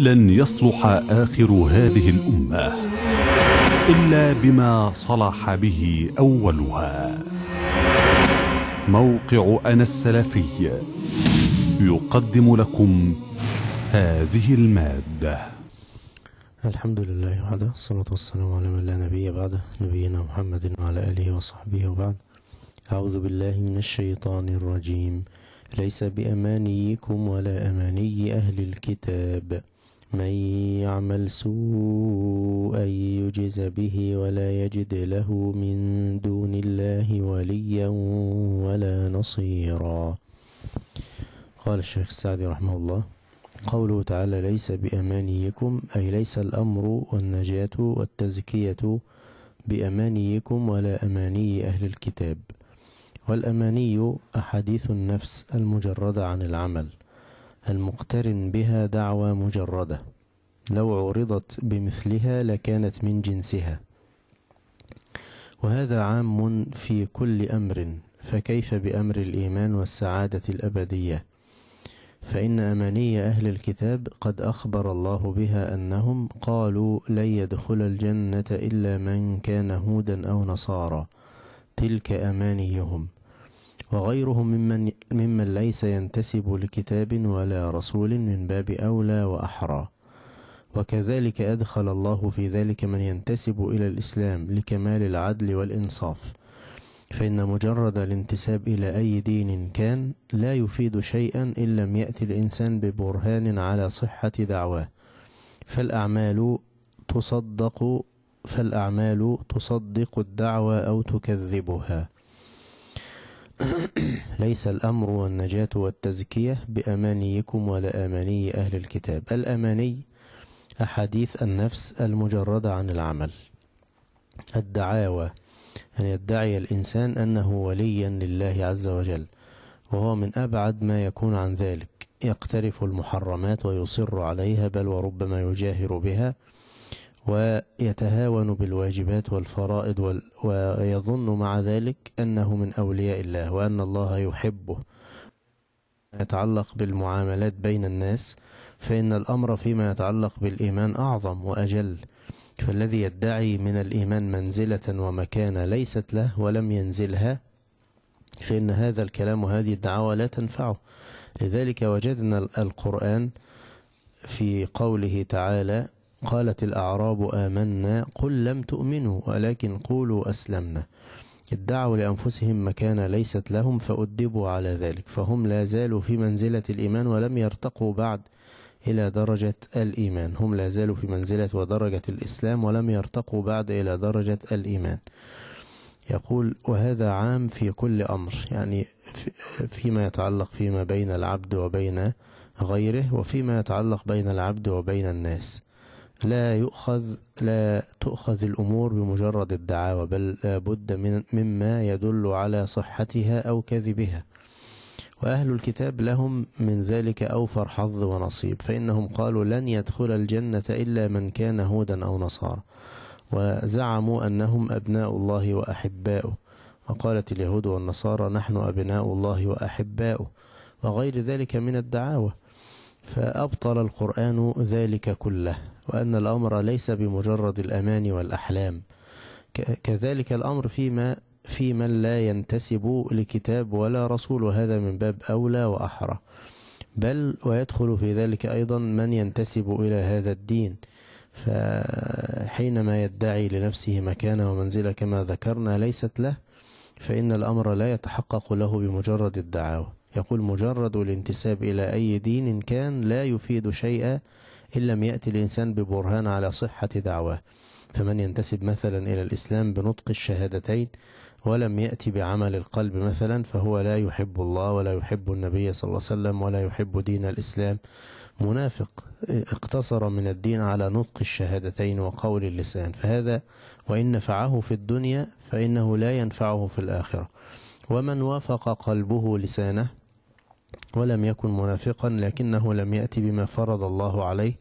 لن يصلح آخر هذه الأمة إلا بما صلح به أولها موقع أنا السلفي يقدم لكم هذه المادة الحمد لله وحده والصلاة والسلام على من لا نبي بعده نبينا محمد وعلى آله وصحبه وبعد أعوذ بالله من الشيطان الرجيم ليس بأمانيكم ولا أماني أهل الكتاب من يعمل سوءا يجز به ولا يجد له من دون الله وليا ولا نصيرا قال الشيخ السعدي رحمه الله قوله تعالى ليس بأمانيكم أي ليس الأمر والنجاة والتزكية بأمانيكم ولا أماني أهل الكتاب والأماني أحاديث النفس المجردة عن العمل المقترن بها دعوى مجردة لو عرضت بمثلها لكانت من جنسها وهذا عام في كل أمر فكيف بأمر الإيمان والسعادة الأبدية فإن أماني أهل الكتاب قد أخبر الله بها أنهم قالوا لن يدخل الجنة إلا من كان هودا أو نصارى تلك أمانيهم وغيرهم ممن, ممن ليس ينتسب لكتاب ولا رسول من باب أولى وأحرى وكذلك أدخل الله في ذلك من ينتسب إلى الإسلام لكمال العدل والإنصاف فإن مجرد الانتساب إلى أي دين كان لا يفيد شيئا إن لم يأتي الإنسان ببرهان على صحة دعواه فالأعمال تصدق فالأعمال تصدق الدعوى أو تكذبها ليس الأمر والنجاة والتزكية بأمانيكم ولا أماني أهل الكتاب الأماني أحاديث النفس المجردة عن العمل الدعاوى أن يدعي الإنسان أنه وليا لله عز وجل وهو من أبعد ما يكون عن ذلك يقترف المحرمات ويصر عليها بل وربما يجاهر بها ويتهاون بالواجبات والفرائض ويظن مع ذلك أنه من أولياء الله وأن الله يحبه يتعلق بالمعاملات بين الناس فإن الأمر فيما يتعلق بالإيمان أعظم وأجل فالذي يدعي من الإيمان منزلة ومكانة ليست له ولم ينزلها فإن هذا الكلام وهذه الدعوة لا تنفعه لذلك وجدنا القرآن في قوله تعالى قالت الأعراب آمنا قل لم تؤمنوا ولكن قولوا أسلمنا ادعوا لأنفسهم مكانة ليست لهم فأدبوا على ذلك فهم لا زالوا في منزلة الإيمان ولم يرتقوا بعد إلى درجة الإيمان هم لا زالوا في منزلة ودرجة الإسلام ولم يرتقوا بعد إلى درجة الإيمان يقول وهذا عام في كل أمر يعني فيما يتعلق فيما بين العبد وبين غيره وفيما يتعلق بين العبد وبين الناس لا يؤخذ لا تؤخذ الأمور بمجرد الدعاوى بل لا بد من مما يدل على صحتها أو كذبها وأهل الكتاب لهم من ذلك أوفر حظ ونصيب فإنهم قالوا لن يدخل الجنة إلا من كان هودا أو نصارى وزعموا أنهم أبناء الله وأحباؤه وقالت اليهود والنصارى نحن أبناء الله وأحباؤه وغير ذلك من الدعاوى فأبطل القرآن ذلك كله وأن الأمر ليس بمجرد الأمان والأحلام كذلك الأمر فيما في من لا ينتسب لكتاب ولا رسول وهذا من باب أولى وأحرى بل ويدخل في ذلك أيضا من ينتسب إلى هذا الدين فحينما يدعي لنفسه مكانة ومنزلة كما ذكرنا ليست له فإن الأمر لا يتحقق له بمجرد الدعاوى يقول مجرد الانتساب إلى أي دين كان لا يفيد شيئا إن لم يأتي الإنسان ببرهان على صحة دعواه فمن ينتسب مثلا إلى الإسلام بنطق الشهادتين ولم يأتي بعمل القلب مثلا فهو لا يحب الله ولا يحب النبي صلى الله عليه وسلم ولا يحب دين الإسلام منافق اقتصر من الدين على نطق الشهادتين وقول اللسان فهذا وإن نفعه في الدنيا فإنه لا ينفعه في الآخرة ومن وافق قلبه لسانه ولم يكن منافقا لكنه لم يأتي بما فرض الله عليه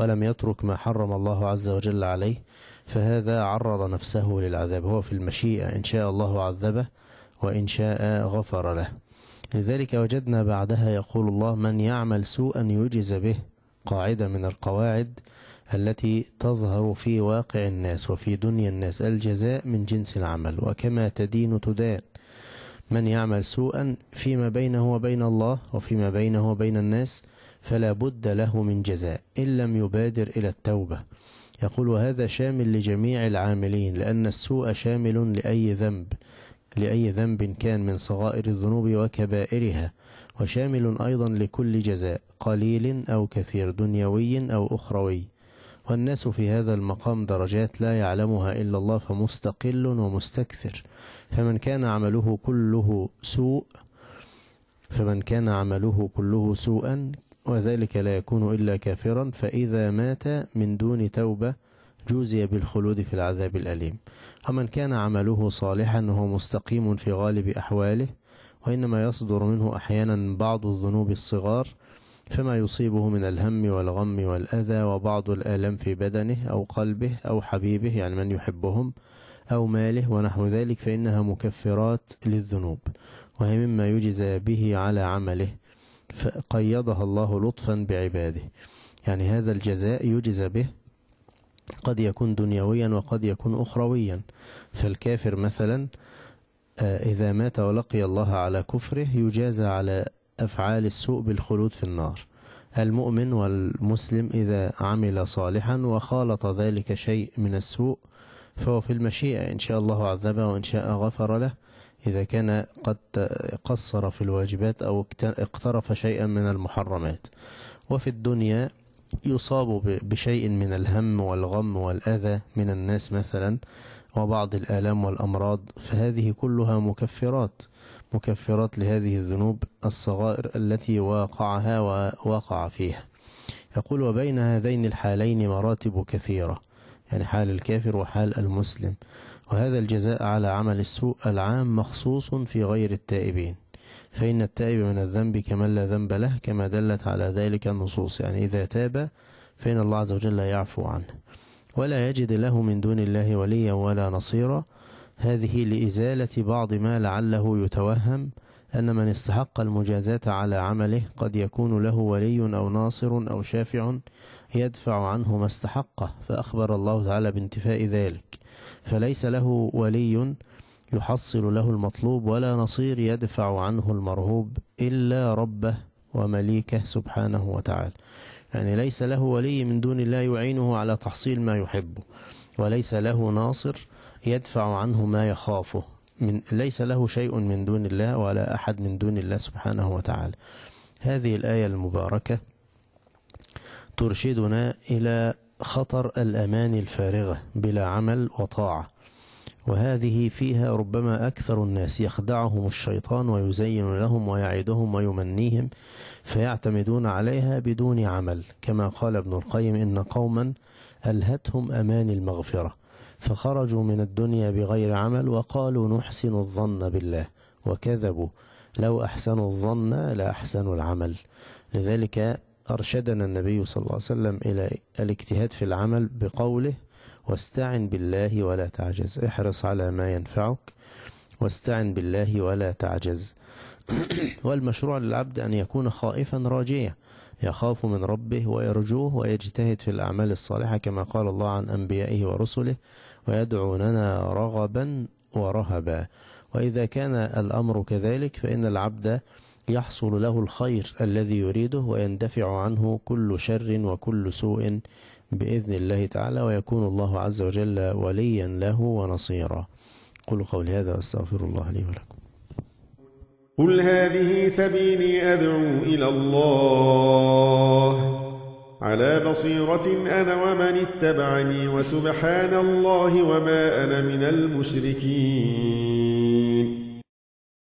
ولم يترك ما حرم الله عز وجل عليه فهذا عرض نفسه للعذاب هو في المشيئة إن شاء الله عذبه وإن شاء غفر له لذلك وجدنا بعدها يقول الله من يعمل سوءا يجز به قاعدة من القواعد التي تظهر في واقع الناس وفي دنيا الناس الجزاء من جنس العمل وكما تدين تدان من يعمل سوءا فيما بينه وبين الله وفيما بينه وبين الناس فلا بد له من جزاء إن لم يبادر إلى التوبة يقول وهذا شامل لجميع العاملين لأن السوء شامل لأي ذنب لأي ذنب كان من صغائر الذنوب وكبائرها وشامل أيضا لكل جزاء قليل أو كثير دنيوي أو أخروي والناس في هذا المقام درجات لا يعلمها إلا الله فمستقل ومستكثر فمن كان عمله كله سوء فمن كان عمله كله سوءا وذلك لا يكون إلا كافرا فإذا مات من دون توبة جوزي بالخلود في العذاب الأليم ومن كان عمله صالحا وهو مستقيم في غالب أحواله وإنما يصدر منه أحيانا بعض الذنوب الصغار فما يصيبه من الهم والغم والأذى وبعض الآلام في بدنه أو قلبه أو حبيبه يعني من يحبهم أو ماله ونحو ذلك فإنها مكفرات للذنوب وهي مما يجزى به على عمله فقيضها الله لطفا بعباده يعني هذا الجزاء يجزى به قد يكون دنيويا وقد يكون أخرويا فالكافر مثلا آه، إذا مات ولقي الله على كفره يجازى على أفعال السوء بالخلود في النار المؤمن والمسلم إذا عمل صالحا وخالط ذلك شيء من السوء فهو في المشيئة إن شاء الله عذبه وإن شاء غفر له إذا كان قد قصر في الواجبات أو اقترف شيئا من المحرمات وفي الدنيا يصاب بشيء من الهم والغم والأذى من الناس مثلا وبعض الآلام والأمراض فهذه كلها مكفرات مكفرات لهذه الذنوب الصغائر التي واقعها وواقع فيها يقول وبين هذين الحالين مراتب كثيرة يعني حال الكافر وحال المسلم وهذا الجزاء على عمل السوء العام مخصوص في غير التائبين فإن التائب من الذنب كمن لا ذنب له كما دلت على ذلك النصوص يعني إذا تاب فإن الله عز وجل يعفو عنه ولا يجد له من دون الله وليا ولا نصيرا هذه لإزالة بعض ما لعله يتوهم أن من استحق المجازاة على عمله قد يكون له ولي أو ناصر أو شافع يدفع عنه ما استحقه فأخبر الله تعالى بانتفاء ذلك فليس له ولي يحصل له المطلوب ولا نصير يدفع عنه المرهوب إلا ربه ومليكه سبحانه وتعالى يعني ليس له ولي من دون الله يعينه على تحصيل ما يحبه وليس له ناصر يدفع عنه ما يخافه من ليس له شيء من دون الله ولا أحد من دون الله سبحانه وتعالى هذه الآية المباركة ترشدنا إلى خطر الأمان الفارغة بلا عمل وطاعة وهذه فيها ربما أكثر الناس يخدعهم الشيطان ويزين لهم ويعدهم ويمنيهم فيعتمدون عليها بدون عمل كما قال ابن القيم إن قوما ألهتهم أماني المغفرة فخرجوا من الدنيا بغير عمل وقالوا نحسن الظن بالله وكذبوا لو أحسنوا الظن لأحسنوا العمل لذلك أرشدنا النبي صلى الله عليه وسلم إلى الاجتهاد في العمل بقوله واستعن بالله ولا تعجز احرص على ما ينفعك واستعن بالله ولا تعجز والمشروع للعبد أن يكون خائفا راجيا يخاف من ربه ويرجوه ويجتهد في الأعمال الصالحة كما قال الله عن أنبيائه ورسله ويدعوننا رغبا ورهبا وإذا كان الأمر كذلك فإن العبد يحصل له الخير الذي يريده ويندفع عنه كل شر وكل سوء بإذن الله تعالى ويكون الله عز وجل وليا له ونصيرا قل قول هذا أستغفر الله لي ولكم قل هذه سبيلي أدعو إلى الله على بصيرة أنا ومن اتبعني وسبحان الله وما أنا من المشركين